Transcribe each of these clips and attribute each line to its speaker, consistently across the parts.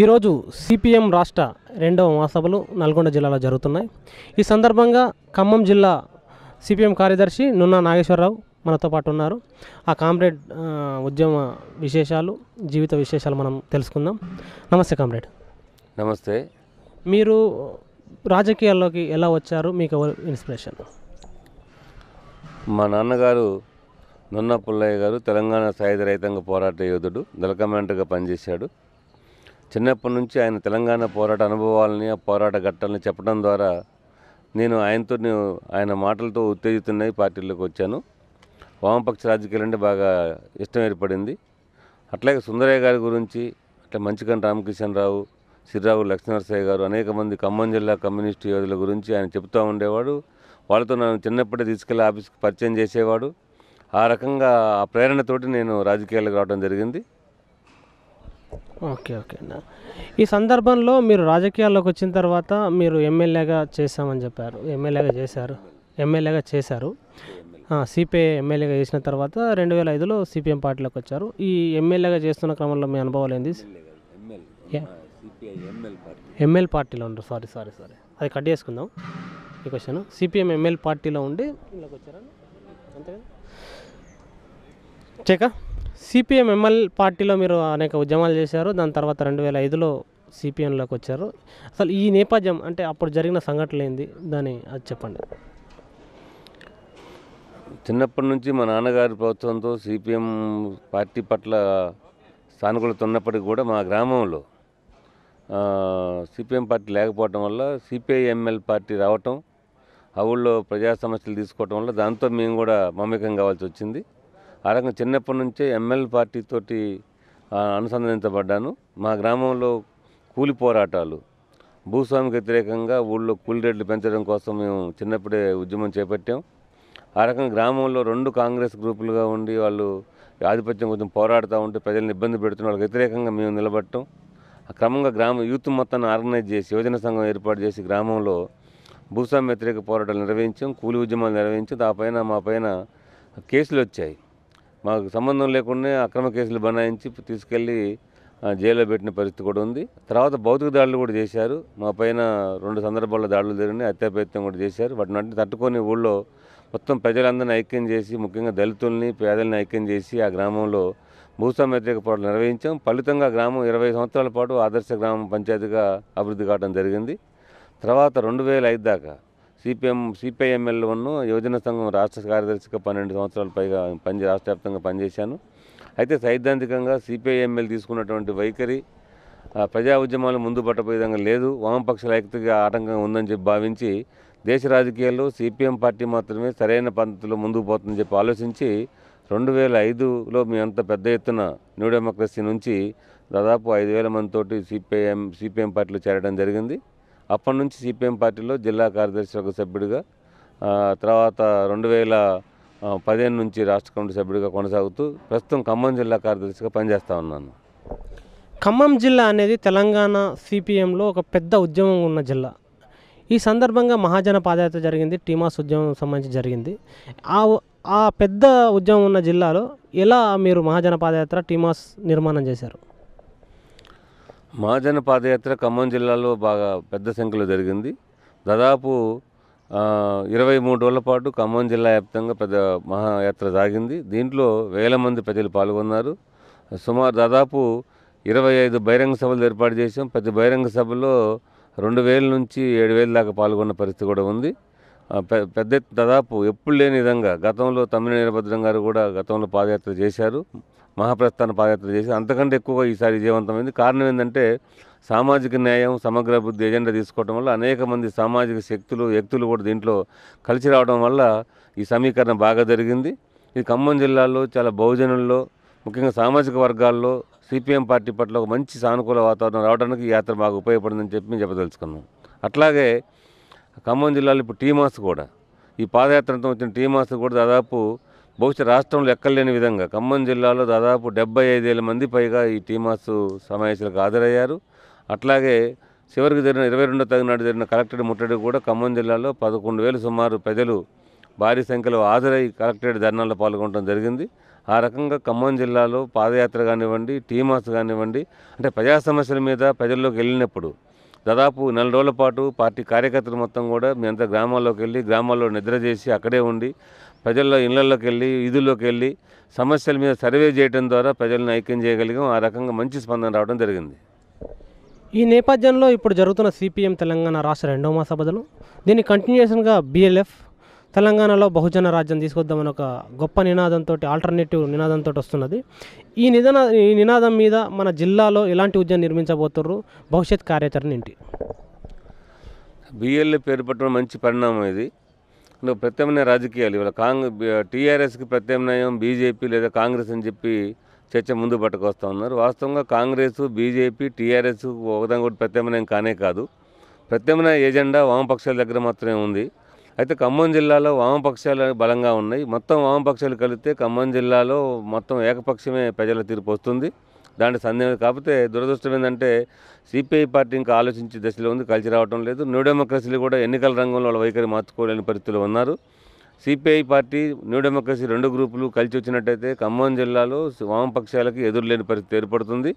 Speaker 1: ఈరోజు సిపిఎం రాష్ట్ర రెండవ మహాసభలు నల్గొండ జిల్లాలో జరుగుతున్నాయి ఈ సందర్భంగా ఖమ్మం జిల్లా సిపిఎం కార్యదర్శి నున్న నాగేశ్వరరావు మనతో పాటు ఉన్నారు ఆ కామ్రేడ్ ఉద్యమ విశేషాలు జీవిత విశేషాలు మనం తెలుసుకుందాం
Speaker 2: నమస్తే కామ్రేడ్ నమస్తే
Speaker 1: మీరు రాజకీయాల్లోకి ఎలా వచ్చారు మీకు ఎవరు ఇన్స్పిరేషన్
Speaker 2: మా నాన్నగారు నున్న పుల్లయ్య గారు తెలంగాణ సాయుధ రైతాంగ పోరాట యోధుడు దళకమాంటర్గా పనిచేశాడు చిన్నప్పటి నుంచి ఆయన తెలంగాణ పోరాట అనుభవాలని ఆ పోరాట ఘట్టాలని చెప్పడం ద్వారా నేను ఆయనతో ఆయన మాటలతో ఉత్తేజితున్నాయి పార్టీలోకి వచ్చాను వామపక్ష రాజకీయాలు అంటే బాగా ఇష్టం ఏర్పడింది అట్లాగే సుందరయ్య గారి గురించి అట్లా మంచికంటి రామకిషన్ రావు సిర్రావు లక్ష్మీనరసయ్య గారు అనేక మంది ఖమ్మం జిల్లా కమ్యూనిస్టు యోధుల గురించి ఆయన చెప్తూ ఉండేవాడు వాళ్ళతో నన్ను చిన్నప్పుడే తీసుకెళ్లి ఆఫీస్కి పరిచయం చేసేవాడు ఆ రకంగా ఆ ప్రేరణతోటి నేను రాజకీయాలకు రావడం జరిగింది ఓకే ఓకే అన్న
Speaker 1: ఈ సందర్భంలో మీరు రాజకీయాల్లోకి వచ్చిన తర్వాత మీరు ఎమ్మెల్యేగా చేశామని చెప్పారు ఎమ్మెల్యేగా చేశారు ఎమ్మెల్యేగా చేశారు సిపిఐ ఎమ్మెల్యేగా చేసిన తర్వాత రెండు వేల ఐదులో సిపిఎం పార్టీలోకి వచ్చారు ఈ ఎమ్మెల్యేగా చేస్తున్న క్రమంలో మీ అనుభవాలు ఏంది ఎంఎల్ పార్టీలో ఉండరు సారీ సారీ సారీ అది కట్ చేసుకుందాం ఈ క్వశ్చన్ సిపిఎం ఎంఎల్ పార్టీలో ఉండి వచ్చారా అంతే చేకా సిపిఎం ఎంఎల్ పార్టీలో మీరు అనేక ఉద్యమాలు చేశారు దాని తర్వాత రెండు వేల ఐదులో సిపిఎంలోకి వచ్చారు అసలు ఈ నేపథ్యం అంటే అప్పుడు జరిగిన సంఘటనలు ఏంది దాని అది చెప్పండి
Speaker 2: చిన్నప్పటి నుంచి మా నాన్నగారి ప్రభుత్వంతో సిపిఎం పార్టీ పట్ల సానుకూలత ఉన్నప్పటికీ కూడా మా గ్రామంలో సిపిఎం పార్టీ లేకపోవటం వల్ల ఎమ్మెల్ పార్టీ రావటం ఆ ఊళ్ళో ప్రజా సమస్యలు తీసుకోవటం వల్ల దాంతో మేము కూడా మమేకం కావాల్సి వచ్చింది ఆ రకంగా చిన్నప్పటి నుంచే ఎమ్మెల్యే పార్టీతోటి అనుసంధానించబడ్డాను మా గ్రామంలో కూలి పోరాటాలు భూస్వామికి వ్యతిరేకంగా ఊళ్ళో కూలి రేట్లు పెంచడం కోసం మేము చిన్నప్పుడే ఉద్యమం చేపట్టాం ఆ రకంగా గ్రామంలో రెండు కాంగ్రెస్ గ్రూపులుగా ఉండి వాళ్ళు ఆధిపత్యం కొంచెం పోరాడుతూ ఉంటే ప్రజలను ఇబ్బంది పెడుతున్న వాళ్ళకి వ్యతిరేకంగా మేము నిలబడటం క్రమంగా గ్రామ యూత్ మొత్తాన్ని ఆర్గనైజ్ చేసి యువజన సంఘం ఏర్పాటు చేసి గ్రామంలో భూస్వామి వ్యతిరేక పోరాటాలు నిర్వహించాం కూలి ఉద్యమాలు నిర్వహించాం దాపైన మా పైన కేసులు వచ్చాయి మాకు సంబంధం లేకుండా అక్రమ కేసులు బనాయించి తీసుకెళ్ళి జైల్లో పెట్టిన పరిస్థితి కూడా ఉంది తర్వాత భౌతిక దాడులు కూడా చేశారు మా పైన రెండు సందర్భాల్లో దాడులు జరిగినాయి హత్యాప్రయత్నం కూడా చేశారు వాటిని అంటే తట్టుకొని ఊళ్ళో మొత్తం ప్రజలందరినీ ఐక్యం చేసి ముఖ్యంగా దళితుల్ని పేదల్ని ఐక్యం చేసి ఆ గ్రామంలో భూస్వామ్య వ్యతిరేక పోరాటం నిర్వహించాం ఫలితంగా గ్రామం ఇరవై సంవత్సరాల పాటు ఆదర్శ గ్రామ పంచాయతీగా అభివృద్ధి కావడం జరిగింది తర్వాత రెండు వేల ఐదు దాకా సిపిఎం సిపిఐఎంఎల్ఓను యువజన సంఘం రాష్ట్ర కార్యదర్శిగా పన్నెండు సంవత్సరాల పైగా పని రాష్ట్ర వ్యాప్తంగా పనిచేశాను అయితే సైద్ధాంతికంగా సిపిఐఎంఎల్ తీసుకున్నటువంటి వైఖరి ప్రజా ఉద్యమాలు ముందు పట్టపోయే విధంగా లేదు వామపక్షాల ఐక్యతగా ఆటంకంగా ఉందని చెప్పి భావించి దేశ రాజకీయాల్లో సిపిఎం పార్టీ మాత్రమే సరైన పద్ధతిలో ముందుకు పోతుందని చెప్పి ఆలోచించి రెండు వేల ఐదులో మేమంత పెద్ద ఎత్తున న్యూ డెమోక్రసీ నుంచి దాదాపు ఐదు వేల మందితోటి సిపిఐఎం సిపిఎం పార్టీలో చేరడం జరిగింది అప్పటి నుంచి సిపిఎం పార్టీలో జిల్లా కార్యదర్శి ఒక సభ్యుడిగా తర్వాత రెండు వేల పదిహేను నుంచి రాష్ట్ర కమిటీ సభ్యుడిగా కొనసాగుతూ ప్రస్తుతం ఖమ్మం జిల్లా కార్యదర్శిగా పనిచేస్తూ ఉన్నాను ఖమ్మం జిల్లా
Speaker 1: అనేది తెలంగాణ సిపిఎంలో ఒక పెద్ద ఉద్యమం ఉన్న జిల్లా ఈ సందర్భంగా మహాజన పాదయాత్ర జరిగింది టీమాస్ ఉద్యమం సంబంధించి జరిగింది ఆ ఆ పెద్ద ఉద్యమం ఉన్న జిల్లాలో ఎలా మీరు మహాజన పాదయాత్ర టీమాస్ నిర్మాణం చేశారు
Speaker 2: మహాజన పాదయాత్ర ఖమ్మం జిల్లాలో బాగా పెద్ద సంఖ్యలో జరిగింది దాదాపు ఇరవై మూడు రోజుల పాటు ఖమ్మం జిల్లా వ్యాప్తంగా పెద్ద మహాయాత్ర సాగింది దీంట్లో వేల మంది ప్రజలు పాల్గొన్నారు సుమారు దాదాపు ఇరవై ఐదు బహిరంగ సభలు ఏర్పాటు చేసాం ప్రతి బహిరంగ సభలో రెండు వేల నుంచి ఏడు వేల దాకా పాల్గొన్న పరిస్థితి కూడా ఉంది పెద్ద ఎత్తున దాదాపు ఎప్పుడు లేని విధంగా గతంలో తమిళ వీరభద్రం గారు కూడా గతంలో పాదయాత్ర చేశారు మహాప్రస్థాన పాదయాత్ర చేశారు అంతకంటే ఎక్కువగా ఈసారి విజయవంతమైంది కారణం ఏంటంటే సామాజిక న్యాయం సమగ్ర అభివృద్ధి ఎజెండా తీసుకోవడం వల్ల అనేక మంది సామాజిక శక్తులు వ్యక్తులు కూడా దీంట్లో కలిసి రావడం వల్ల ఈ సమీకరణ బాగా జరిగింది ఇది ఖమ్మం జిల్లాలో చాలా బహుజనుల్లో ముఖ్యంగా సామాజిక వర్గాల్లో సిపిఎం పార్టీ పట్ల ఒక మంచి సానుకూల వాతావరణం రావడానికి ఈ యాత్ర బాగా ఉపయోగపడిందని చెప్పి మేము చెప్పదలుచుకున్నాం అట్లాగే ఖమ్మం జిల్లాలో ఇప్పుడు టీమాస్ కూడా ఈ పాదయాత్రతో వచ్చిన టీమాస్ కూడా దాదాపు బహుశా రాష్ట్రంలో ఎక్కలేని విధంగా ఖమ్మం జిల్లాలో దాదాపు డెబ్బై ఐదేళ్ళ మంది పైగా ఈ టీమాస్ సమావేశాలకు హాజరయ్యారు అట్లాగే చివరికి జరిగిన ఇరవై రెండో తగినాడు జరిగిన కలెక్టరేట్ ముట్టడి కూడా ఖమ్మం జిల్లాలో పదకొండు వేలు సుమారు ప్రజలు భారీ సంఖ్యలో హాజరై కలెక్టరేట్ ధర్నాల్లో పాల్గొనడం జరిగింది ఆ రకంగా ఖమ్మం జిల్లాలో పాదయాత్ర కానివ్వండి టీమాస్ కానివ్వండి అంటే ప్రజా సమస్యల మీద ప్రజల్లోకి వెళ్ళినప్పుడు దాదాపు నెల రోజుల పాటు పార్టీ కార్యకర్తలు మొత్తం కూడా మేమంతా గ్రామాల్లోకి వెళ్ళి గ్రామాల్లో నిద్ర చేసి అక్కడే ఉండి ప్రజల్లో ఇళ్లలోకి వెళ్ళి వీధుల్లోకి వెళ్ళి సమస్యల మీద సర్వే చేయడం ద్వారా ప్రజలను ఐక్యం చేయగలిగాం ఆ రకంగా మంచి స్పందన రావడం జరిగింది
Speaker 1: ఈ నేపథ్యంలో ఇప్పుడు జరుగుతున్న సిపిఎం తెలంగాణ రాష్ట్ర రెండవ మహాసభలో దీన్ని కంటిన్యూషన్గా బిఎల్ఎఫ్ తెలంగాణలో బహుజన రాజ్యం తీసుకొద్దామని ఒక గొప్ప నినాదంతో ఆల్టర్నేటివ్ నినాదంతో వస్తున్నది ఈ నిదన ఈ నినాదం మీద మన జిల్లాలో ఎలాంటి ఉద్యమం నిర్మించబోతున్నారు భవిష్యత్ కార్యాచరణ ఏంటి
Speaker 2: బిఎల్ఏ పేరు పెట్టడం మంచి పరిణామం ఇది నువ్వు ప్రత్యామ్నాయ రాజకీయాలు ఇవాళ కాంగ్రెస్ టీఆర్ఎస్కి ప్రత్యామ్నాయం బీజేపీ లేదా కాంగ్రెస్ అని చెప్పి చర్చ ముందు పట్టుకొస్తూ ఉన్నారు వాస్తవంగా కాంగ్రెస్ బీజేపీ టీఆర్ఎస్ ఒకదాని కూడా ప్రత్యామ్నాయం కానే కాదు ప్రత్యామ్నాయ ఎజెండా వామపక్షాల దగ్గర మాత్రమే ఉంది అయితే ఖమ్మం జిల్లాలో వామపక్షాలు బలంగా ఉన్నాయి మొత్తం వామపక్షాలు కలిస్తే ఖమ్మం జిల్లాలో మొత్తం ఏకపక్షమే ప్రజల తీర్పు వస్తుంది దాంట్లో సందేహం కాకపోతే దురదృష్టం ఏంటంటే సిపిఐ పార్టీ ఇంకా ఆలోచించే దశలో ఉంది కలిసి రావడం లేదు న్యూ డెమోక్రసీలు కూడా ఎన్నికల రంగంలో వాళ్ళ వైఖరి మార్చుకోలేని పరిస్థితులు ఉన్నారు సిపిఐ పార్టీ న్యూ డెమోక్రసీ రెండు గ్రూపులు కలిసి వచ్చినట్టయితే ఖమ్మం జిల్లాలో వామపక్షాలకి ఎదురులేని పరిస్థితి ఏర్పడుతుంది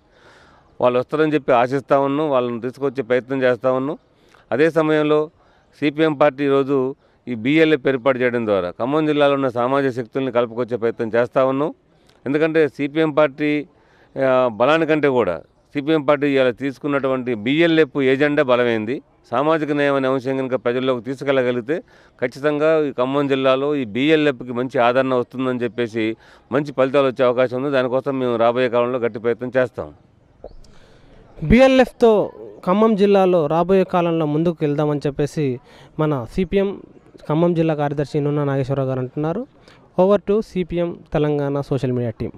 Speaker 2: వాళ్ళు వస్తారని చెప్పి ఆశిస్తా ఉన్నాం వాళ్ళని తీసుకొచ్చే ప్రయత్నం చేస్తా ఉన్నాం అదే సమయంలో సిపిఎం పార్టీ ఈరోజు ఈ బీఎల్ఎఫ్ ఏర్పాటు చేయడం ద్వారా ఖమ్మం జిల్లాలో ఉన్న సామాజిక శక్తుల్ని కలుపుకొచ్చే ప్రయత్నం చేస్తూ ఉన్నాం ఎందుకంటే సిపిఎం పార్టీ బలానికంటే కూడా సిపిఎం పార్టీ ఇలా తీసుకున్నటువంటి బీఎల్ఎఫ్ ఏజెండా బలమైంది సామాజిక న్యాయం అనే అంశం కనుక ప్రజల్లోకి తీసుకెళ్ళగలిగితే ఖచ్చితంగా ఈ ఖమ్మం జిల్లాలో ఈ బీఎల్ఎఫ్కి మంచి ఆదరణ వస్తుందని చెప్పేసి మంచి ఫలితాలు వచ్చే అవకాశం ఉంది దానికోసం మేము రాబోయే కాలంలో గట్టి ప్రయత్నం చేస్తాం
Speaker 1: బీఎల్ఎఫ్తో ఖమ్మం జిల్లాలో రాబోయే కాలంలో ముందుకు వెళ్దామని చెప్పేసి మన సిపిఎం ఖమ్మం జిల్లా కార్యదర్శి నున్న నాగేశ్వరరావు గారు అంటున్నారు over to CPM Telangana
Speaker 2: social media team